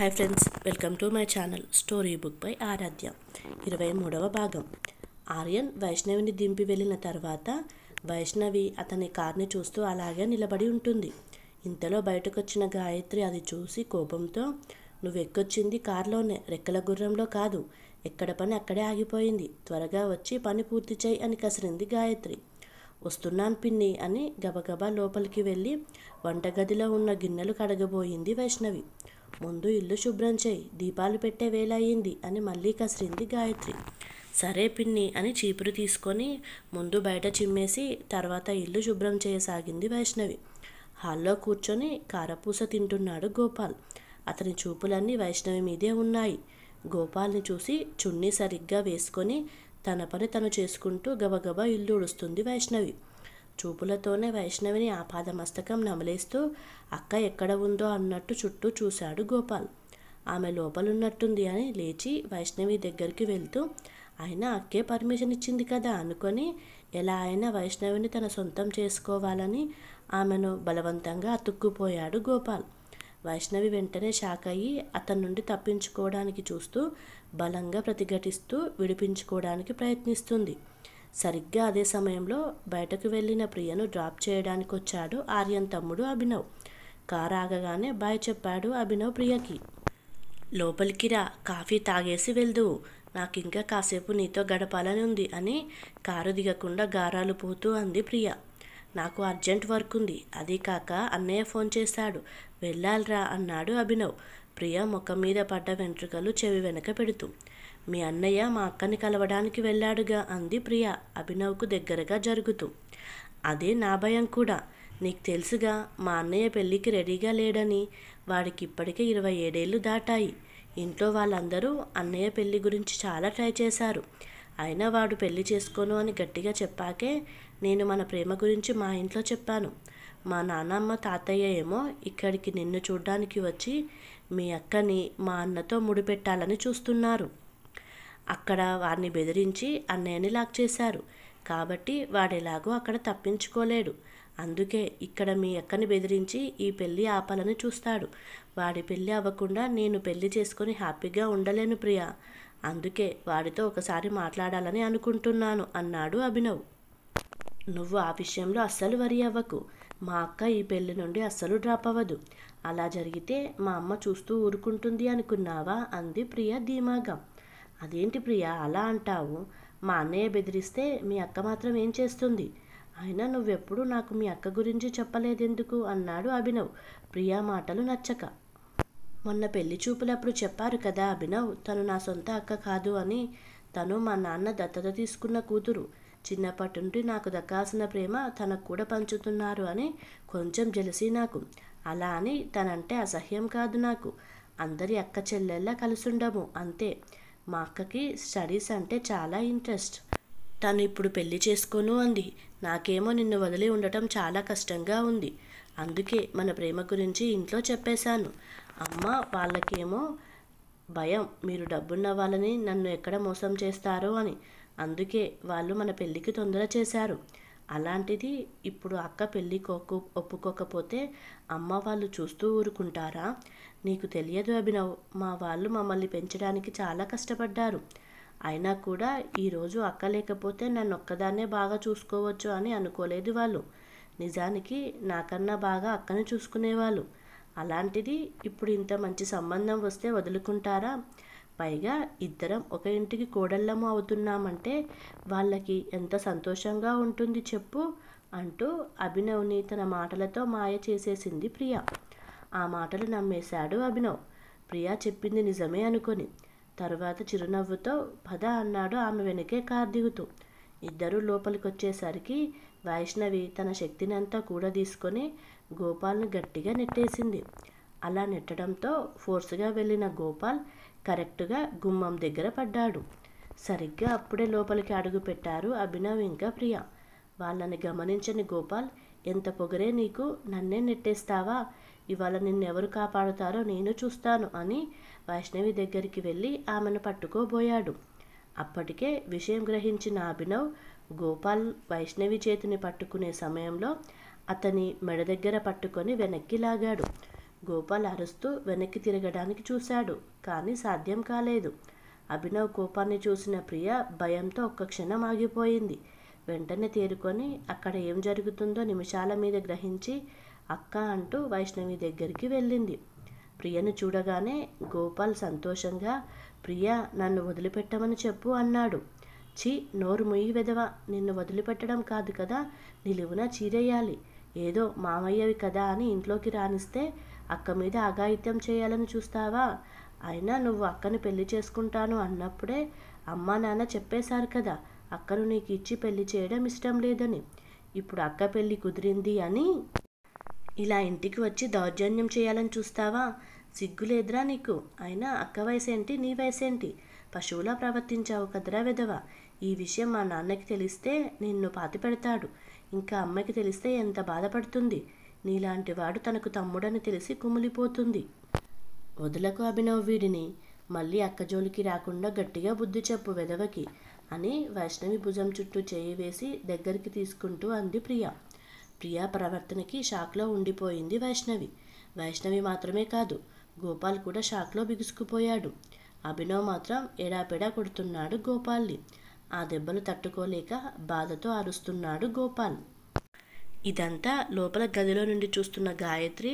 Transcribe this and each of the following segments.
hi friends welcome to my channel story book పై ఆరాధ్య ఇరవై మూడవ భాగం ఆర్యన్ వైష్ణవిని దింపి వెళ్ళిన తర్వాత వైష్ణవి అతని కార్ని చూస్తూ అలాగే నిలబడి ఉంటుంది ఇంతలో బయటకొచ్చిన గాయత్రి అది చూసి కోపంతో నువ్వు ఎక్కొచ్చింది కారులోనే రెక్కల గుర్రంలో కాదు ఎక్కడ పని అక్కడే ఆగిపోయింది త్వరగా వచ్చి పని పూర్తి చేయి అని కసిరింది గాయత్రి వస్తున్నాను పిన్ని అని గబగబా లోపలికి వెళ్ళి వంటగదిలో ఉన్న గిన్నెలు కడగబోయింది వైష్ణవి ముందు ఇల్లు శుభ్రం చేయి దీపాలు పెట్టే వేళ అయ్యింది అని మళ్ళీ కసిరింది గాయత్రి సరే పిన్ని అని చీపురు తీసుకొని ముందు బయట చిమ్మేసి తర్వాత ఇల్లు శుభ్రం చేయసాగింది వైష్ణవి హాల్లో కూర్చొని కారపూస తింటున్నాడు గోపాల్ అతని చూపులన్నీ వైష్ణవి మీదే ఉన్నాయి గోపాల్ని చూసి చున్నీ సరిగ్గా వేసుకొని తన పని తను చేసుకుంటూ గబగబా ఇల్లు ఉడుస్తుంది వైష్ణవి చూపులతోనే వైష్ణవిని ఆపాదమస్తకం నమలేస్తూ అక్క ఎక్కడ ఉందో అన్నట్టు చుట్టూ చూశాడు గోపాల్ ఆమె లోపలున్నట్టుంది అని లేచి వైష్ణవి దగ్గరికి వెళ్తూ అయినా అక్కే పర్మిషన్ ఇచ్చింది కదా అనుకొని ఎలా అయినా వైష్ణవిని తన సొంతం చేసుకోవాలని ఆమెను బలవంతంగా అతుక్కుపోయాడు గోపాల్ వైష్ణవి వెంటనే షాక్ అయ్యి అతని నుండి తప్పించుకోవడానికి చూస్తూ బలంగా ప్రతిఘటిస్తూ విడిపించుకోవడానికి ప్రయత్నిస్తుంది సరిగ్గా అదే సమయంలో బయటకు వెళ్ళిన ప్రియను డ్రాప్ చేయడానికి వచ్చాడు ఆర్యన్ తమ్ముడు అభినవ్ కారు ఆగగానే బాయ్ చెప్పాడు అభినవ్ ప్రియకి లోపలికి రా కాఫీ తాగేసి వెళ్దు నాకు ఇంకా కాసేపు నీతో గడపాలని ఉంది అని కారు దిగకుండా గారాలు పోతూ అంది ప్రియ నాకు అర్జెంట్ వర్క్ ఉంది అది కాక అన్నయ్య ఫోన్ చేశాడు వెళ్ళాలిరా అన్నాడు అభినవ్ ప్రియ ముఖం మీద పడ్డ వెంట్రుకలు చెవి వెనక పెడుతూ మీ అన్నయ్య మా అక్కని కలవడానికి వెళ్ళాడుగా అంది ప్రియ అభినవ్కు దగ్గరగా జరుగుతూ అదే నా భయం కూడా నీకు తెలుసుగా మా అన్నయ్య పెళ్ళికి రెడీగా లేడని వాడికి ఇప్పటికే ఇరవై ఏడేళ్ళు దాటాయి ఇంట్లో వాళ్ళందరూ అన్నయ్య పెళ్లి గురించి చాలా ట్రై చేశారు అయినా వాడు పెళ్లి చేసుకోను అని గట్టిగా చెప్పాకే నేను మన ప్రేమ గురించి మా ఇంట్లో చెప్పాను మా నాన్నమ్మ తాతయ్య ఏమో ఇక్కడికి నిన్ను చూడ్డానికి వచ్చి మీ అక్కని మా అన్నతో ముడిపెట్టాలని చూస్తున్నారు అక్కడ వాడిని బెదిరించి అన్నయ్యని లాక్ చేశారు కాబట్టి వాడెలాగో అక్కడ తప్పించుకోలేడు అందుకే ఇక్కడ మీ అక్కని బెదిరించి ఈ పెళ్ళి ఆపాలని చూస్తాడు వాడి పెళ్ళి అవ్వకుండా నేను పెళ్ళి చేసుకుని హ్యాపీగా ఉండలేను ప్రియా అందుకే వాడితో ఒకసారి మాట్లాడాలని అనుకుంటున్నాను అన్నాడు అభినవ్ నువ్వు ఆ విషయంలో అస్సలు వరి అవ్వకు మా అక్క ఈ పెళ్లి నుండి అస్సలు డ్రాప్ అవ్వదు అలా జరిగితే మా అమ్మ చూస్తూ ఊరుకుంటుంది అనుకున్నావా అంది ప్రియ ధీమాగా అదేంటి ప్రియా అలా అంటావు మా అన్నయ్య బెదిరిస్తే మీ అక్క మాత్రం ఏం చేస్తుంది అయినా నువ్వెప్పుడు నాకు మీ అక్క గురించి చెప్పలేదెందుకు అన్నాడు అభినవ్ ప్రియా మాటలు నచ్చక మొన్న పెళ్లి చూపులప్పుడు చెప్పారు కదా అభినవ్ తను నా సొంత అక్క కాదు అని తను మా నాన్న దత్తత తీసుకున్న కూతురు చిన్నప్పటి నుండి నాకు దక్కాల్సిన ప్రేమ తనకు కూడా పంచుతున్నారు అని కొంచెం జలిసి నాకు అలా అని తనంటే అసహ్యం కాదు నాకు అందరి అక్క చెల్లెల్లా కలిసుండము అంతే మా అక్కకి స్టడీస్ అంటే చాలా ఇంట్రెస్ట్ తను ఇప్పుడు పెళ్లి చేసుకోను అంది నాకేమో నిన్ను వదిలి ఉండటం చాలా కష్టంగా ఉంది అందుకే మన ప్రేమ గురించి ఇంట్లో చెప్పేశాను అమ్మ వాళ్ళకేమో భయం మీరు డబ్బున్న వాళ్ళని నన్ను ఎక్కడ మోసం చేస్తారో అని అందుకే వాళ్ళు మన పెళ్ళికి తొందర చేశారు అలాంటిది ఇప్పుడు అక్క కోకు ఒప్పుకోకపోతే అమ్మ వాళ్ళు చూస్తూ ఊరుకుంటారా నీకు తెలియదు అభినవ్ మా వాళ్ళు మమ్మల్ని పెంచడానికి చాలా కష్టపడ్డారు అయినా కూడా ఈరోజు అక్క లేకపోతే నన్ను ఒక్కదాన్నే బాగా చూసుకోవచ్చు అని అనుకోలేదు వాళ్ళు నిజానికి నాకన్నా బాగా అక్కను చూసుకునేవాళ్ళు అలాంటిది ఇప్పుడు ఇంత మంచి సంబంధం వస్తే వదులుకుంటారా పైగా ఇద్దరం ఒక ఇంటికి కోడళ్ళము అవుతున్నామంటే వాళ్ళకి ఎంత సంతోషంగా ఉంటుంది చెప్పు అంటూ అభినవ్ని తన మాటలతో మాయ చేసేసింది ప్రియ ఆ మాటలు నమ్మేశాడు అభినవ్ ప్రియా చెప్పింది నిజమే అనుకొని తరువాత చిరునవ్వుతో పద అన్నాడు ఆమె వెనకే కార్ దిగుతూ ఇద్దరూ లోపలికొచ్చేసరికి వైష్ణవి తన శక్తిని అంతా కూడా తీసుకొని గోపాల్ని గట్టిగా నెట్టేసింది అలా నెట్టడంతో ఫోర్స్గా వెళ్ళిన గోపాల్ కరెక్ట్గా గుమ్మం దగ్గర పడ్డాడు సరిగ్గా అప్పుడే లోపలికి అడుగు పెట్టారు అభినవ్ ఇంకా ప్రియా వాళ్ళని గమనించని గోపాల్ ఎంత పొగరే నీకు నన్నే నెట్టేస్తావా ఇవాళ నిన్నెవరు కాపాడుతారో నేను చూస్తాను అని వైష్ణవి దగ్గరికి వెళ్ళి ఆమెను పట్టుకోబోయాడు అప్పటికే విషయం గ్రహించిన అభినవ్ గోపాల్ వైష్ణవి చేతిని పట్టుకునే సమయంలో అతని మెడ దగ్గర పట్టుకొని వెనక్కి లాగాడు గోపాల్ అరుస్తూ వెనక్కి తిరగడానికి చూశాడు కానీ సాధ్యం కాలేదు అభినవ్ కోపాన్ని చూసిన ప్రియ భయంతో ఒక్క క్షణం ఆగిపోయింది వెంటనే తేరుకొని అక్కడ ఏం జరుగుతుందో నిమిషాల మీద గ్రహించి అక్క అంటూ వైష్ణవి దగ్గరికి వెళ్ళింది ప్రియను చూడగానే గోపాల్ సంతోషంగా ప్రియ నన్ను వదిలిపెట్టమని చెప్పు అన్నాడు చి నోరు ముయ్యి వెదవ నిన్ను వదిలిపెట్టడం కాదు కదా నిలువున చీరేయాలి ఏదో మామయ్యవి కదా అని ఇంట్లోకి రానిస్తే అక్క మీద అఘాయిత్యం చేయాలని చూస్తావా అయినా నువ్వు అక్కని పెళ్లి చేసుకుంటాను అన్నప్పుడే అమ్మా నాన్న చెప్పేశారు కదా అక్కను నీకు ఇచ్చి పెళ్లి చేయడం ఇష్టం లేదని ఇప్పుడు అక్క పెళ్ళి కుదిరింది అని ఇలా ఇంటికి వచ్చి దౌర్జన్యం చేయాలని చూస్తావా సిగ్గులేదురా నీకు అయినా అక్క వయసేంటి నీ వయసేంటి పశువులా ప్రవర్తించావు కదరా విధవ ఈ విషయం మా నాన్నకి తెలిస్తే నిన్ను పాతి పెడతాడు ఇంకా అమ్మకి తెలిస్తే ఎంత బాధపడుతుంది నీలాంటి వాడు తనకు తమ్ముడని తెలిసి కుమిలిపోతుంది వదులకు అభినవ్ వీడిని మళ్ళీ అక్కజోలికి రాకుండా గట్టిగా బుద్ధి చెప్పు వెదవకి అని వైష్ణవి భుజం చుట్టూ చేయి వేసి దగ్గరికి తీసుకుంటూ అంది ప్రియ ప్రియా ప్రవర్తనకి షాక్లో ఉండిపోయింది వైష్ణవి వైష్ణవి మాత్రమే కాదు గోపాల్ కూడా షాక్లో బిగుసుకుపోయాడు అభినవ్ మాత్రం ఎడాపెడా కొడుతున్నాడు గోపాల్ని ఆ దెబ్బలు తట్టుకోలేక బాధతో అరుస్తున్నాడు గోపాల్ ఇదంతా లోపల గదిలో నుండి చూస్తున్న గాయత్రి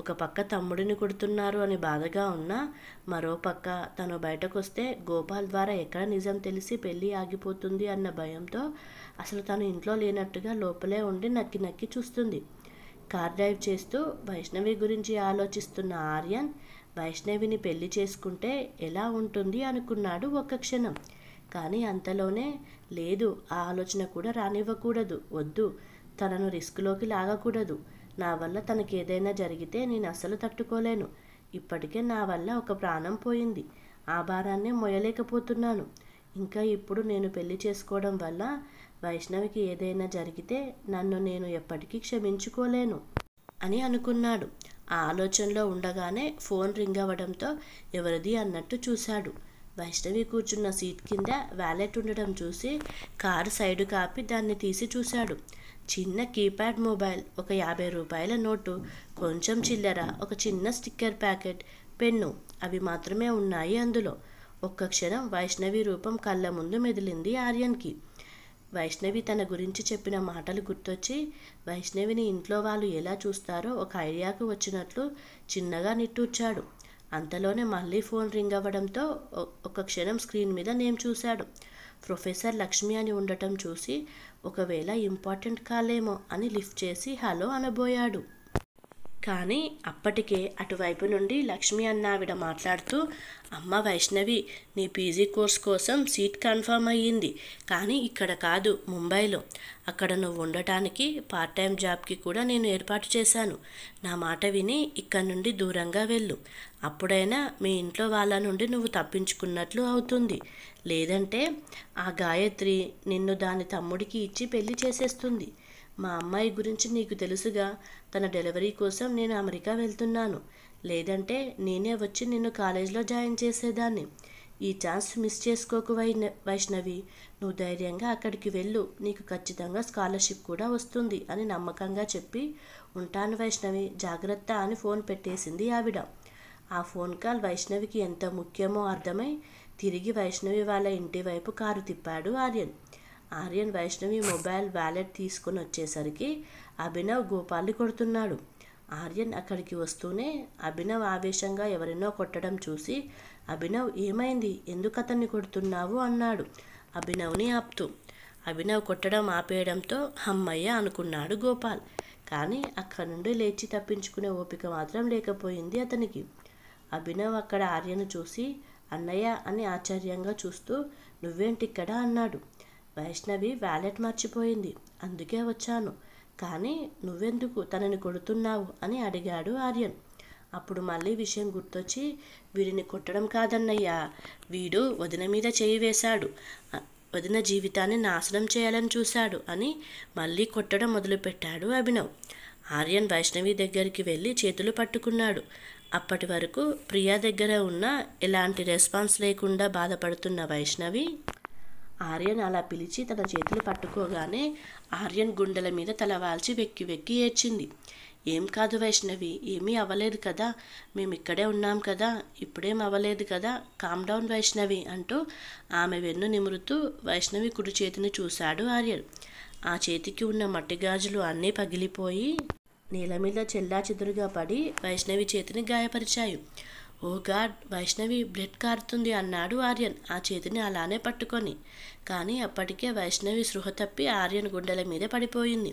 ఒక పక్క తమ్ముడిని కొడుతున్నారు అని బాధగా ఉన్నా మరో పక్క తను బయటకొస్తే గోపాల్ ద్వారా ఎక్కడ నిజం తెలిసి పెళ్ళి ఆగిపోతుంది అన్న భయంతో అసలు తను ఇంట్లో లేనట్టుగా లోపలే ఉండి నక్కి నక్కి చూస్తుంది కార్ డ్రైవ్ చేస్తూ వైష్ణవి గురించి ఆలోచిస్తున్న ఆర్యన్ వైష్ణవిని పెళ్లి చేసుకుంటే ఎలా ఉంటుంది అనుకున్నాడు ఒక్క క్షణం కానీ అంతలోనే లేదు ఆ ఆలోచన కూడా రానివ్వకూడదు వద్దు తనను రిస్క్లోకి లాగకూడదు నా వల్ల తనకేదైనా జరిగితే నేను అస్సలు తట్టుకోలేను ఇప్పటికే నా వల్ల ఒక ప్రాణం పోయింది ఆ భారాన్ని మొయలేకపోతున్నాను ఇంకా ఇప్పుడు నేను పెళ్లి చేసుకోవడం వల్ల వైష్ణవికి ఏదైనా జరిగితే నన్ను నేను ఎప్పటికీ క్షమించుకోలేను అని అనుకున్నాడు ఆ ఆలోచనలో ఉండగానే ఫోన్ రింగ్ అవ్వడంతో ఎవరిది అన్నట్టు చూశాడు వైష్ణవి కూర్చున్న సీట్ కింద వ్యాలెట్ ఉండడం చూసి కారు సైడు కాపి దాన్ని తీసి చూశాడు చిన్న కీప్యాడ్ మొబైల్ ఒక యాభై రూపాయల నోటు కొంచెం చిల్లర ఒక చిన్న స్టిక్కర్ ప్యాకెట్ పెన్ను అవి మాత్రమే ఉన్నాయి అందులో ఒక్క క్షణం వైష్ణవి రూపం కళ్ళ ముందు మెదిలింది ఆర్యన్కి వైష్ణవి తన గురించి చెప్పిన మాటలు గుర్తొచ్చి వైష్ణవిని ఇంట్లో వాళ్ళు ఎలా చూస్తారో ఒక ఐడియాకు వచ్చినట్లు చిన్నగా నిట్టూర్చాడు అంతలోనే మళ్ళీ ఫోన్ రింగ్ అవ్వడంతో ఒక క్షణం స్క్రీన్ మీద నేమ్ చూశాడు ప్రొఫెసర్ లక్ష్మి అని ఉండటం చూసి ఒకవేళ ఇంపార్టెంట్ కాలేమో అని లిఫ్ట్ చేసి హలో అనబోయాడు కానీ అప్పటికే అటువైపు నుండి లక్ష్మి అన్నావిడ మాట్లాడుతూ అమ్మ వైష్ణవి నీ పీజీ కోర్స్ కోసం సీట్ కన్ఫర్మ్ అయ్యింది కానీ ఇక్కడ కాదు ముంబైలో అక్కడ నువ్వు ఉండటానికి పార్ట్ టైం జాబ్కి కూడా నేను ఏర్పాటు చేశాను నా మాట విని ఇక్కడ నుండి దూరంగా వెళ్ళు అప్పుడైనా మీ ఇంట్లో వాళ్ళ నుండి నువ్వు తప్పించుకున్నట్లు అవుతుంది లేదంటే ఆ గాయత్రి నిన్ను దాని తమ్ముడికి ఇచ్చి పెళ్లి చేసేస్తుంది మా అమ్మాయి గురించి నీకు తెలుసుగా తన డెలివరీ కోసం నేను అమెరికా వెళ్తున్నాను లేదంటే నేనే వచ్చి నిన్ను కాలేజీలో జాయిన్ చేసేదాన్ని ఈ ఛాన్స్ మిస్ చేసుకోకు వై వైష్ణవి నువ్వు ధైర్యంగా అక్కడికి వెళ్ళు నీకు ఖచ్చితంగా స్కాలర్షిప్ కూడా వస్తుంది అని నమ్మకంగా చెప్పి ఉంటాను వైష్ణవి జాగ్రత్త అని ఫోన్ పెట్టేసింది ఆవిడ ఆ ఫోన్ కాల్ వైష్ణవికి ఎంత ముఖ్యమో అర్థమై తిరిగి వైష్ణవి వాళ్ళ ఇంటి వైపు కారు తిప్పాడు ఆర్యన్ ఆర్యన్ వైష్ణవి మొబైల్ వ్యాలెట్ తీసుకుని వచ్చేసరికి అభినవ్ గోపాల్ని కొడుతున్నాడు ఆర్యన్ అక్కడికి వస్తూనే అభినవ్ ఆవేశంగా ఎవరినో కొట్టడం చూసి అభినవ్ ఏమైంది ఎందుకు అతన్ని కొడుతున్నావు అన్నాడు అభినవ్ని ఆపుతూ అభినవ్ కొట్టడం ఆపేయడంతో అమ్మయ్య అనుకున్నాడు గోపాల్ కానీ అక్కడి నుండి లేచి తప్పించుకునే ఓపిక మాత్రం లేకపోయింది అతనికి అభినవ్ అక్కడ ఆర్యను చూసి అన్నయ్య అని ఆశ్చర్యంగా చూస్తూ నువ్వేంటిక్కడా అన్నాడు వైష్ణవి వ్యాలెట్ మర్చిపోయింది అందుకే వచ్చాను కానీ నువ్వెందుకు తనని కొడుతున్నావు అని అడిగాడు ఆర్యన్ అప్పుడు మళ్ళీ విషయం గుర్తొచ్చి వీరిని కొట్టడం కాదన్నయ్యా వీడు వదిన మీద చేయి వేశాడు వదిన జీవితాన్ని నాశనం చేయాలని చూశాడు అని మళ్ళీ కొట్టడం మొదలుపెట్టాడు అభినవ్ ఆర్యన్ వైష్ణవి దగ్గరికి వెళ్ళి చేతులు పట్టుకున్నాడు అప్పటి వరకు ప్రియా దగ్గర ఉన్న ఎలాంటి రెస్పాన్స్ లేకుండా బాధపడుతున్న వైష్ణవి ఆర్యన్ అలా పిలిచి తన చేతులు పట్టుకోగానే ఆర్యన్ గుండెల మీద తల వాల్చి వెక్కి వెక్కి ఏడ్చింది ఏం కాదు వైష్ణవి ఏమీ అవ్వలేదు కదా మేము ఇక్కడే ఉన్నాం కదా ఇప్పుడేం అవ్వలేదు కదా కామ్ డౌన్ వైష్ణవి అంటూ ఆమె వెన్ను నిమురుతూ వైష్ణవి కుడి చేతిని చూశాడు ఆర్యన్ ఆ చేతికి ఉన్న మట్టి గాజులు అన్నీ పగిలిపోయి నేల మీద చెల్లా చెదురుగా పడి వైష్ణవి చేతిని గాయపరిచాయి ఓ గాడ్ వైష్ణవి బ్లడ్ కారుతుంది అన్నాడు ఆర్యన్ ఆ చేతిని అలానే పట్టుకొని కానీ అప్పటికే వైష్ణవి సృహ తప్పి ఆర్యన్ గుండెల మీద పడిపోయింది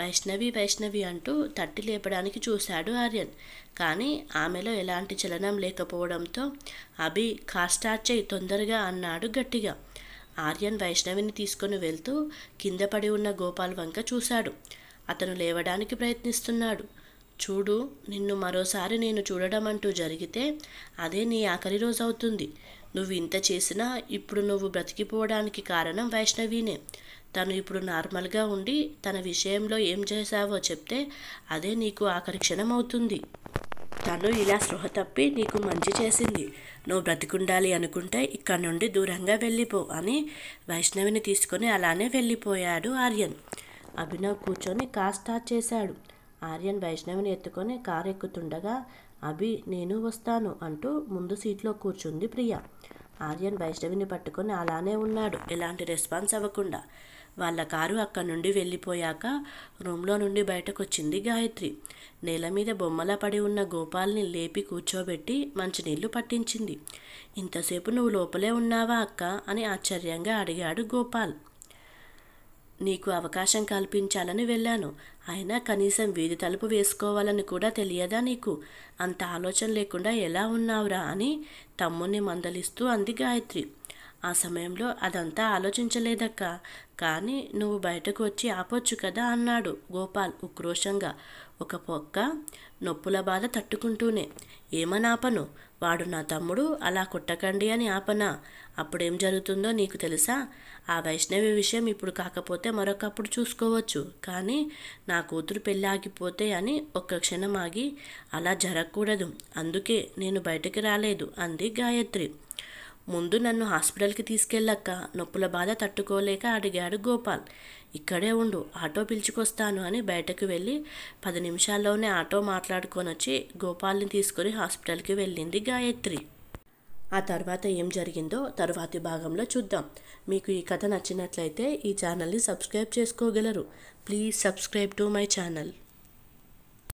వైష్ణవి వైష్ణవి అంటూ తట్టి లేపడానికి చూశాడు ఆర్యన్ కానీ ఆమెలో ఎలాంటి చలనం లేకపోవడంతో అభి కాస్టార్చై చేయి తొందరగా అన్నాడు గట్టిగా ఆర్యన్ వైష్ణవిని తీసుకుని వెళ్తూ కింద పడి ఉన్న గోపాల్ వంక చూశాడు అతను లేవడానికి ప్రయత్నిస్తున్నాడు చూడు నిన్ను మరోసారి నేను చూడడం అంటూ జరిగితే అదే నీ ఆఖరి రోజు అవుతుంది నువ్వు ఇంత చేసినా ఇప్పుడు నువ్వు బ్రతికిపోవడానికి కారణం వైష్ణవినే తను ఇప్పుడు నార్మల్గా ఉండి తన విషయంలో ఏం చేశావో చెప్తే అదే నీకు ఆఖరి క్షణం అవుతుంది తను ఇలా స్పృహ తప్పి నీకు మంచి చేసింది నువ్వు బ్రతికుండాలి అనుకుంటే ఇక్కడ నుండి దూరంగా వెళ్ళిపో అని వైష్ణవిని తీసుకొని అలానే వెళ్ళిపోయాడు ఆర్యన్ అభినవ్ కూర్చొని కాస్త చేశాడు ఆర్యన్ వైష్ణవిని ఎత్తుకొని కారు ఎక్కుతుండగా అభి నేను వస్తాను అంటూ ముందు సీట్లో కూర్చుంది ప్రియ ఆర్యన్ వైష్ణవిని పట్టుకొని అలానే ఉన్నాడు ఎలాంటి రెస్పాన్స్ అవ్వకుండా వాళ్ళ కారు అక్కడి నుండి వెళ్ళిపోయాక రూమ్లో నుండి బయటకు వచ్చింది గాయత్రి నేల మీద బొమ్మలా పడి ఉన్న గోపాల్ని లేపి కూర్చోబెట్టి మంచినీళ్లు పట్టించింది ఇంతసేపు నువ్వు లోపలే ఉన్నావా అక్క అని ఆశ్చర్యంగా అడిగాడు గోపాల్ నీకు అవకాశం కల్పించాలని వెళ్ళాను అయినా కనీసం వీధి తలుపు వేసుకోవాలని కూడా తెలియదా నీకు అంత ఆలోచన లేకుండా ఎలా ఉన్నావురా అని తమ్ముణ్ణి మందలిస్తూ అంది గాయత్రి ఆ సమయంలో అదంతా ఆలోచించలేదక్క కానీ నువ్వు బయటకు వచ్చి ఆపొచ్చు కదా అన్నాడు గోపాల్ ఉక్రోషంగా ఒక పొక్క నొప్పుల బాధ తట్టుకుంటూనే ఏమనాపను వాడు నా తమ్ముడు అలా కొట్టకండి అని ఆపనా అప్పుడేం జరుగుతుందో నీకు తెలుసా ఆ వైష్ణవి విషయం ఇప్పుడు కాకపోతే మరొకప్పుడు చూసుకోవచ్చు కానీ నా కూతురు పెళ్ళాగిపోతే అని ఒక్క క్షణం ఆగి అలా జరగకూడదు అందుకే నేను బయటకు రాలేదు అంది గాయత్రి ముందు నన్ను హాస్పిటల్కి తీసుకెళ్ళక్క నొప్పుల బాధ తట్టుకోలేక అడిగాడు గోపాల్ ఇక్కడే ఉండు ఆటో పిలుచుకొస్తాను అని బయటకు వెళ్ళి పది నిమిషాల్లోనే ఆటో మాట్లాడుకొని వచ్చి గోపాల్ని తీసుకుని హాస్పిటల్కి వెళ్ళింది గాయత్రి ఆ తర్వాత ఏం జరిగిందో తర్వాతి భాగంలో చూద్దాం మీకు ఈ కథ నచ్చినట్లయితే ఈ ఛానల్ని సబ్స్క్రైబ్ చేసుకోగలరు please subscribe to my channel